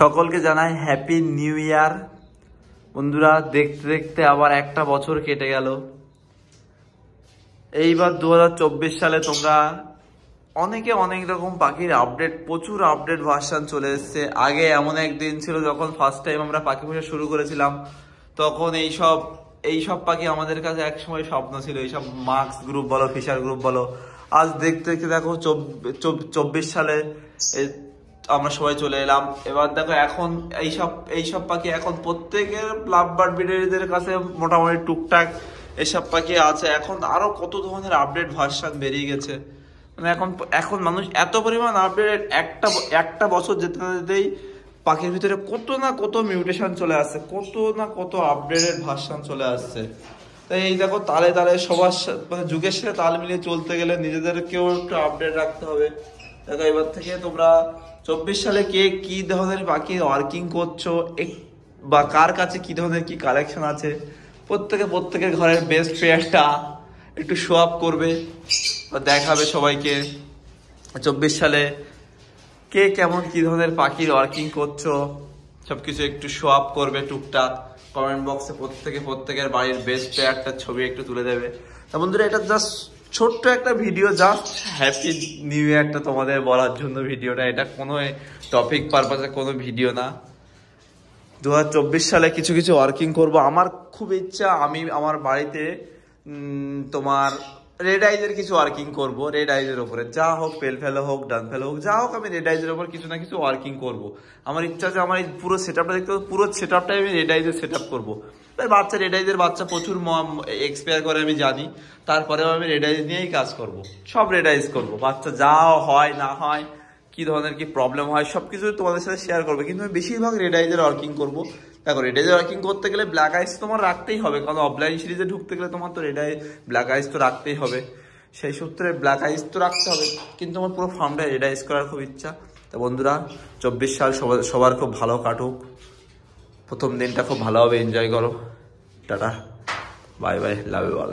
সকলকে জানাই happy new year বন্ধুরা দেখতে দেখতে আবার একটা বছর কেটে গেল এইবার দু সালে তোমরা অনেকে অনেক রকম পাখির আপডেট প্রচুর আপডেট ভার্সান চলে এসছে আগে এমন একদিন ছিল যখন ফার্স্ট টাইম আমরা পাখি পোষা শুরু করেছিলাম তখন এই সব এই সব পাখি আমাদের কাছে একসময় স্বপ্ন ছিল এইসব মার্কস গ্রুপ বলো ফিশার গ্রুপ বলো আজ দেখতে দেখতে দেখো চব্বিশ সালে আমরা সবাই চলে এলাম এবার দেখো এখন এইসব এইসব পাখি এখন প্রত্যেকের লাভ বার্ড বিডারিদের কাছে মোটামুটি টুকটাক এসব পাখি আছে এখন আরও কত ধরনের আপডেট ভার্সান বেরিয়ে গেছে মানে এখন এখন মানুষ এত পরিমাণ আপডেট একটা একটা বছর যেতে না যেতেই পাখির ভিতরে কত না কত মিউটেশন চলে আসছে কত না কত আপডেটের ভার্সান চলে আসছে তাই এই দেখো তালে তালে সবার মানে যুগের সাথে তাল মিলিয়ে চলতে গেলে নিজেদেরকেও একটু আপডেট রাখতে হবে দেখো এবার থেকে তোমরা চব্বিশ সালে কে কি ধরনের পাখি ওয়ার্কিং করছো বা কার কাছে কি ধরনের কি কালেকশন আছে প্রত্যেকে প্রত্যেকের ঘরের বেস্ট ফ্রেয়ারটা একটু শো আপ করবে বা দেখাবে সবাইকে চব্বিশ সালে কে কেমন কি ধরনের পাখির ওয়ার্কিং করছো সব কিছু একটু শো আপ করবে টুকটাক কমেন্ট বক্সে প্রত্যেকে প্রত্যেকের বাড়ির বেস্ট পেয়ারটার ছবি একটু তুলে দেবে তা বন্ধুরা এটা জাস্ট ছোট্ট একটা ভিডিও জাস্ট হ্যাপি নিউ ইয়ারটা তোমাদের বলার জন্য ভিডিওটা এটা কোনো টপিক পারপাসে কোনো ভিডিও না দু সালে কিছু কিছু ওয়ার্কিং করব আমার খুব ইচ্ছা আমি আমার বাড়িতে তোমার রেড আইজের কিছু ওয়ার্কিং করব রেড আইজের ওপরে যা হোক পেল ফেলো হোক ডান ফেলো হোক যা হোক আমি রেড আইজের ওপর কিছু না কিছু ওয়ার্কিং করব আমার ইচ্ছা আছে আমার এই পুরো সেট আপটা দেখতে পুরো সেট আপটাই আমি রেড আইজের সেট আপ করবো তাই বাচ্চা রেড আইজের বাচ্চা প্রচুর এক্সপায়ার করে আমি জানি তারপরেও আমি রেড আইজ নিয়েই কাজ করব সব রেড আইজ করবো বাচ্চা যা হয় না হয় কি ধরনের কি প্রবলেম হয় সব কিছু তোমাদের সাথে শেয়ার করবে কিন্তু আমি বেশিরভাগ রেড আইজের ওয়ার্কিং করবো দেখো রেড আইজ ওয়ার্কিং করতে গেলে ব্ল্যাক আইস তোমার রাখতেই হবে কারণ অফলাইন সিরিজে ঢুকতে গেলে তোমার তো রেড আই ব্ল্যাক আইস তো রাখতেই হবে সেই সূত্রে ব্ল্যাক আইস তো রাখতে হবে কিন্তু আমার পুরো ফার্মটা রেড আইস করার খুব ইচ্ছা তা বন্ধুরা চব্বিশ সাল সবার সবার খুব ভালো কাটুক প্রথম দিনটা খুব ভালোভাবে এনজয় করো tata bye bye love you